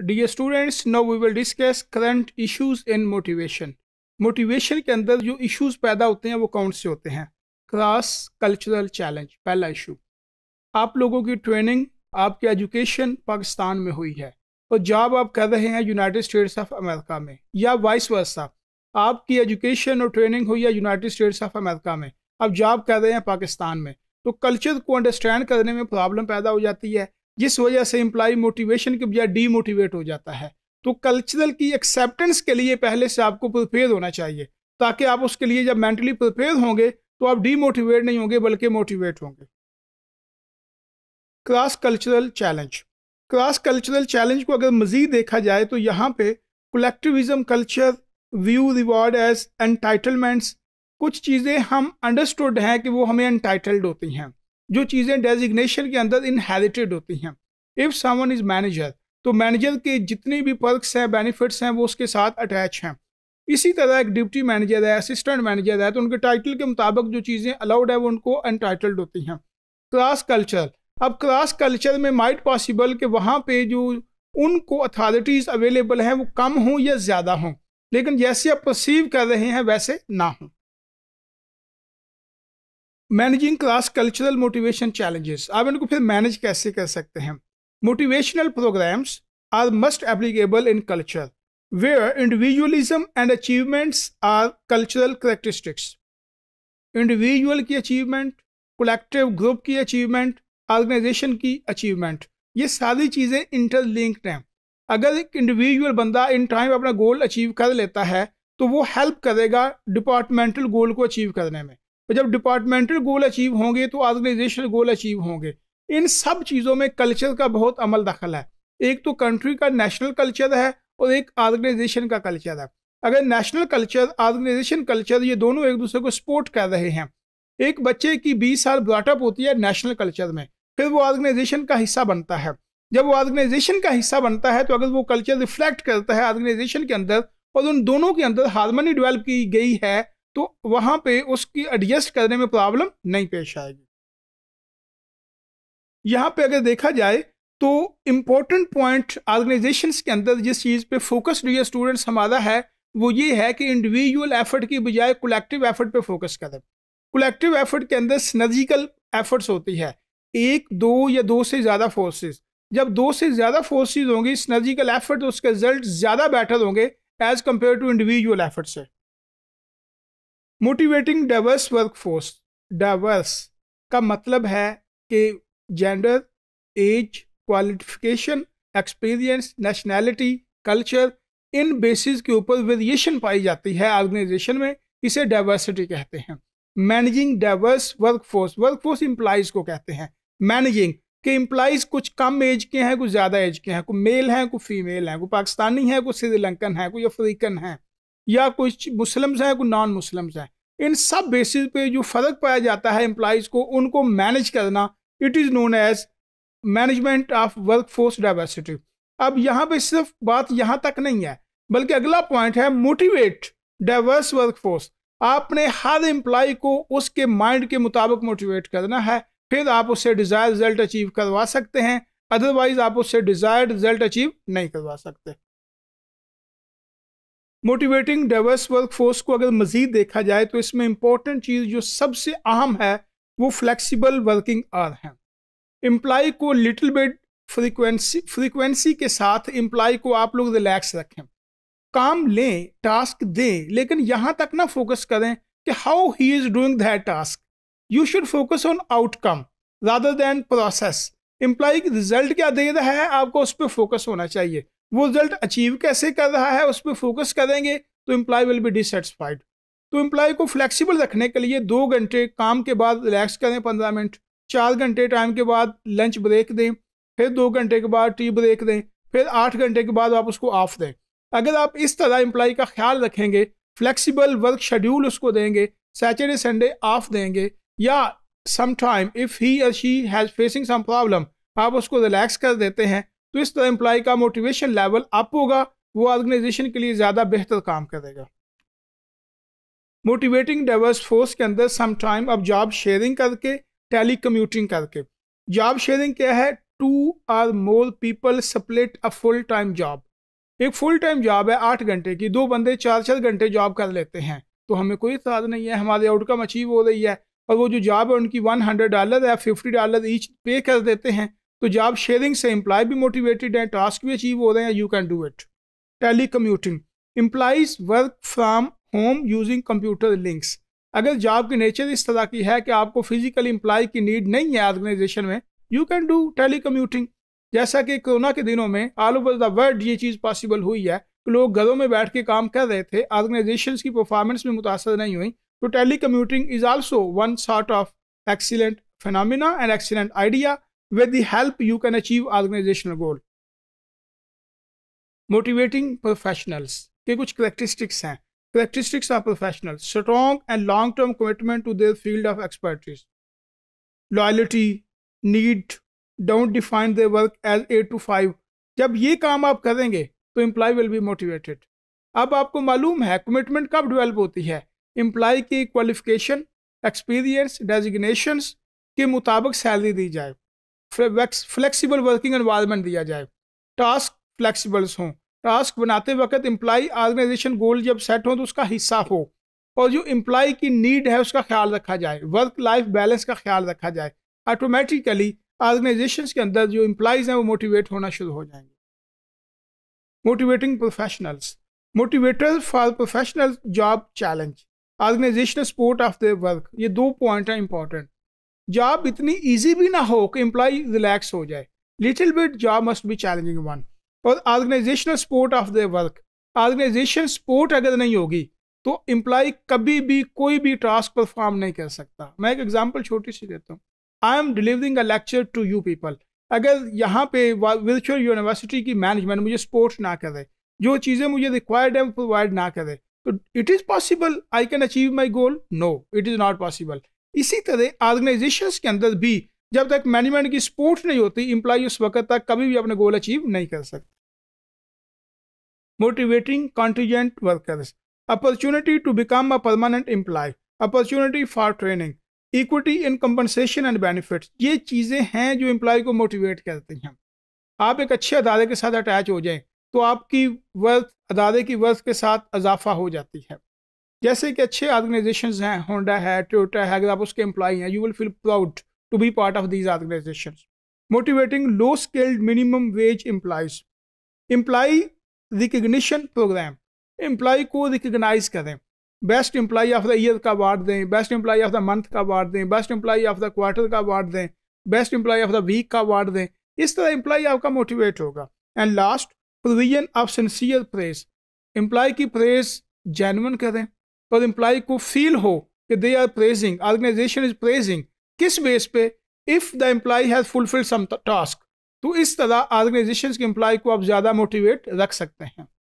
dear students now we will discuss current issues in motivation motivation के अंदर जो issues पैदा होते हैं वो कौन से होते हैं क्रॉस कल्चरल चैलेंज पहला इशू आप लोगों की ट्रेनिंग आपकी एजुकेशन पाकिस्तान में हुई है और जॉब आप कर रहे हैं यूनाइटेड स्टेट्स ऑफ अमेरिका में या वाइस वर्सा आपकी एजुकेशन और ट्रेनिंग हुई है यूनाइटेड स्टेट्स ऑफ अमेरिका में आप जॉब कर रहे हैं पाकिस्तान में तो कल्चर को अंडरस्टैंड करने में प्रॉब्लम पैदा हो जाती है जिस वजह से इम्प्लाई मोटिवेशन के बजाय डीमोटिवेट हो जाता है तो कल्चरल की एक्सेप्टेंस के लिए पहले से आपको प्रिपेयर होना चाहिए ताकि आप उसके लिए जब मेंटली प्रिपेयर होंगे तो आप डीमोटिवेट नहीं होंगे बल्कि मोटिवेट होंगे cross cultural challenge cross cultural challenge को अगर मज़ीद देखा जाए तो यहाँ पे collectivism culture view reward as entitlements कुछ चीज़ें हम अंडरस्टूड हैं कि वो हमें एंटाइटल्ड होती हैं जो चीज़ें डेजिग्नेशन के अंदर इनहेरिटेड होती हैं इफ़ समन इज़ मैनेजर तो मैनेजर के जितने भी पर्कस हैं बेनिफिट्स हैं वो उसके साथ अटैच हैं इसी तरह एक डिप्टी मैनेजर है असिस्टेंट मैनेजर है तो उनके टाइटल के मुताबिक जो चीज़ें अलाउड है वो उनको अनटाइटल्ड होती हैं क्रास कल्चर अब क्रास कल्चर में माइट पॉसिबल कि वहाँ पे जो उनको अथॉरिटीज़ अवेलेबल हैं वो कम हों या ज़्यादा हों लेकिन जैसे आप परसीव कर रहे हैं वैसे ना हों managing cross cultural motivation challenges आप इनको फिर मैनेज कैसे कर सकते हैं motivational programs are must applicable in culture where individualism and achievements are cultural characteristics individual की अचीवमेंट कलेक्टिव ग्रुप की अचीवमेंट ऑर्गेनाइजेशन की अचीवमेंट ये सारी चीज़ें इंटरलिंक्ड हैं अगर एक इंडिविजुअल बंदा इन टाइम अपना गोल अचीव कर लेता है तो वो हेल्प करेगा डिपार्टमेंटल गोल को अचीव करने में और जब डिपार्टमेंटल गोल अचीव होंगे तो ऑर्गेनाइजेशनल गोल अचीव होंगे इन सब चीज़ों में कल्चर का बहुत अमल दखल है एक तो कंट्री का नेशनल कल्चर है और एक ऑर्गेनाइजेशन का कल्चर है अगर नेशनल कल्चर ऑर्गेनाइजेशन कल्चर ये दोनों एक दूसरे को सपोर्ट कर रहे हैं एक बच्चे की बीस साल ब्राटअप होती है नेशनल कल्चर में फिर वो ऑर्गेनाइजेशन का हिस्सा बनता है जब वो ऑर्गेनाइजेशन का हिस्सा बनता है तो अगर वो कल्चर रिफ्लेक्ट करता है ऑर्गेनाइजेशन के अंदर और उन दोनों के अंदर हारमोनी डेवलप की गई है तो वहाँ पे उसकी एडजस्ट करने में प्रॉब्लम नहीं पेश आएगी यहाँ पे अगर देखा जाए तो इम्पोर्टेंट पॉइंट ऑर्गेनाइजेशंस के अंदर जिस चीज़ पे फोकस ये स्टूडेंट्स हमारा है वो ये है कि इंडिविजुअल एफर्ट की बजाय कलेक्टिव एफर्ट पे फोकस करें कलेक्टिव एफर्ट के अंदर सिनर्जिकल एफर्ट्स होती है एक दो या दो से ज़्यादा फोर्सेज जब दो से ज़्यादा फोर्सेज होंगी सिनर्जिकल एफर्ट तो उसके रिजल्ट ज़्यादा बेटर होंगे as compare to individual effort से मोटिवेटिंग डाइवर्स वर्कफोर्स डाइवर्स का मतलब है कि gender age qualification experience nationality culture इन बेसिस के ऊपर वेरिएशन पाई जाती है ऑर्गेनाइजेशन में इसे डाइवर्सिटी कहते हैं managing diverse workforce workforce employees को कहते हैं मैनेजिंग के इम्प्लाइज कुछ कम एज के हैं कुछ ज़्यादा एज के हैं कोई मेल हैं कोई फीमेल हैं कोई पाकिस्तानी हैं कोई श्रीलंकन हैं कोई अफ्रीकन हैं या कुछ मुस्लिम्स हैं कुछ नॉन मुस्लिम्स हैं इन सब बेसिस पे जो फ़र्क पाया जाता है एम्प्लॉज़ को उनको मैनेज करना it is known as management of work force diversity अब यहाँ पे सिर्फ बात यहाँ तक नहीं है बल्कि अगला पॉइंट है मोटिवेट डाइवर्स वर्क फोर्स आपने हर एम्प्लॉय को उसके माइंड के मुताबिक मोटिवेट करना है फिर आप उससे डिज़ायर रिजल्ट अचीव करवा सकते हैं अदरवाइज आप उससे डिज़ायर रिजल्ट अचीव नहीं करवा सकते मोटिवेटिंग डाइवर्स वर्कफोर्स को अगर मज़ीद देखा जाए तो इसमें इम्पोर्टेंट चीज़ जो सबसे अहम है वो फ्लैक्सीबल वर्किंग आर हैं एम्प्लाई को लिटिल बेड फ्रीक्वेंसी फ्रीक्वेंसी के साथ एम्प्लाई को आप लोग रिलैक्स रखें काम लें टास्क दें लेकिन यहाँ तक ना फोकस करें कि how he is doing that task you should focus on outcome rather than process employee result क्या दे रहा है आपको उस पर फोकस होना चाहिए वो रिजल्ट अचीव कैसे कर रहा है उस पर फोकस करेंगे तो एम्प्लॉय विल बी डिससेटिस्फाइड तो एम्प्लॉय को फ्लेक्सिबल रखने के लिए दो घंटे काम के बाद रिलैक्स करें पंद्रह मिनट चार घंटे टाइम के बाद लंच ब्रेक दें फिर दो घंटे के बाद टी ब्रेक दें फिर आठ घंटे के बाद आप उसको ऑफ दें अगर आप इस तरह एम्प्लॉय का ख्याल रखेंगे फ्लेक्सिबल वर्क शेड्यूल उसको देंगे सैटरडे संडे ऑफ देंगे या टाइम इफ़ ही और she has facing some problem आप उसको रिलैक्स कर देते हैं तो इस तरह एम्प्लॉय का मोटिवेशन लेवल अप होगा वो ऑर्गेनाइजेशन के लिए ज़्यादा बेहतर काम करेगा मोटिवेटिंग डाइवर्स फोर्स के अंदर सम टाइम अब जॉब शेयरिंग करके टेली कम्यूटिंग करके जॉब शेयरिंग क्या है two or more people split a full time job एक फुल टाइम जॉब है आठ घंटे की दो बंदे चार चार घंटे जॉब कर लेते हैं तो हमें कोई इतराज नहीं है हमारे आउटकम अचीव हो रही है और वो जो जॉब है उनकी वन हंड्रेड डॉलर या फिफ्टी डॉलर ईच पे कर देते हैं तो जॉब शेयरिंग से एम्प्लॉय भी मोटिवेटेड है टास्क भी अचीव हो रहे हैं you can do it telecommuting employees work from home using computer links अगर जॉब की नेचर इस तरह की है कि आपको फिजिकल इम्प्लाई की नीड नहीं है ऑर्गेनाइजेशन में you can do telecommuting जैसा कि कोरोना के दिनों में ऑल ओवर द वर्ल्ड ये चीज़ पॉसिबल हुई है कि लोग घरों में बैठ के काम कर रहे थे ऑर्गेनाइजेशन की परफॉर्मेंस में मुतासर नहीं हुई तो telecommuting is also one sort of excellent phenomena and excellent idea with the help you can achieve organizational goal motivating professionals के कुछ करेक्टरिस्टिक्स हैं characteristics of professional strong and long term commitment to their field of expertise loyalty need don't define their work as eight to five जब ये काम आप करेंगे तो employee will be motivated अब आपको मालूम है कमिटमेंट कब डिवेल्प होती है एम्प्लॉय की क्वालिफिकेशन एक्सपीरियंस डेजिग्नेशंस के मुताबिक सैलरी दी जाए फ्लेक्सिबल वर्किंग एनवायरनमेंट दिया जाए टास्क फ्लेक्सिबल्स हों टास्क बनाते वक्त एम्प्लाई ऑर्गेनाइजेशन गोल जब सेट हो तो उसका हिस्सा हो और जो इम्प्लाई की नीड है उसका ख्याल रखा जाए वर्क लाइफ बैलेंस का ख्याल रखा जाए ऑटोमेटिकली ऑर्गेनाइजेशन के अंदर जो एम्प्लाइज हैं वो मोटिवेट होना शुरू हो जाएंगे motivating professionals motivator for professional job challenge organizational support of the work ये दो पॉइंट हैं इंपॉर्टेंट जॉब इतनी ईजी भी ना हो कि एम्प्लॉय रिलैक्स हो जाए little bit job must be challenging one और organizational support of the work organization support अगर नहीं होगी तो एम्प्लॉय कभी भी कोई भी टास्क परफॉर्म नहीं कर सकता मैं एक एग्जाम्पल छोटी सी देता हूँ I am delivering a lecture to you people अगर यहाँ पे वर्चुअल यूनिवर्सिटी की मैनेजमेंट मुझे सपोर्ट ना करे जो चीज़ें मुझे रिक्वायर्ड है प्रोवाइड ना करे तो it is possible I can achieve my goal no it is not possible इसी तरह ऑर्गेनाइजेशन के अंदर भी जब तक मैनेजमेंट की सपोर्ट नहीं होती इंप्लाई उस वक्त तक कभी भी अपने गोल अचीव नहीं कर सकते motivating contingent workers opportunity to become a permanent employee opportunity for training equity in compensation and benefits ये चीज़ें हैं जो एम्प्लॉय को मोटिवेट करती हैं आप एक अच्छे अदारे के साथ अटैच हो जाएं तो आपकी वर्थ अदारे की वर्थ के साथ इजाफा हो जाती है जैसे कि अच्छे ऑर्गेनाइजेशन हैं होंडा है टोयोटा है अगर आप उसके एम्प्लॉई हैं you will feel proud to be part of these organization motivating low skilled minimum wage employees employee recognition program employee को रिकग्नाइज करें best employee of the year का अवार्ड दें best employee of the month का award दें best employee of the quarter का award दें best employee of the week का award दें इस तरह एम्प्लाई आपका मोटिवेट होगा and last provision of sincere press employee की प्रेस जैनवन करें और एम्प्लॉय को फील हो कि they are praising organization is praising किस बेस पे if the employee has fulfill some task तो इस तरह ऑर्गेनाइजेशन के एम्प्लॉय को आप ज़्यादा मोटिवेट रख सकते हैं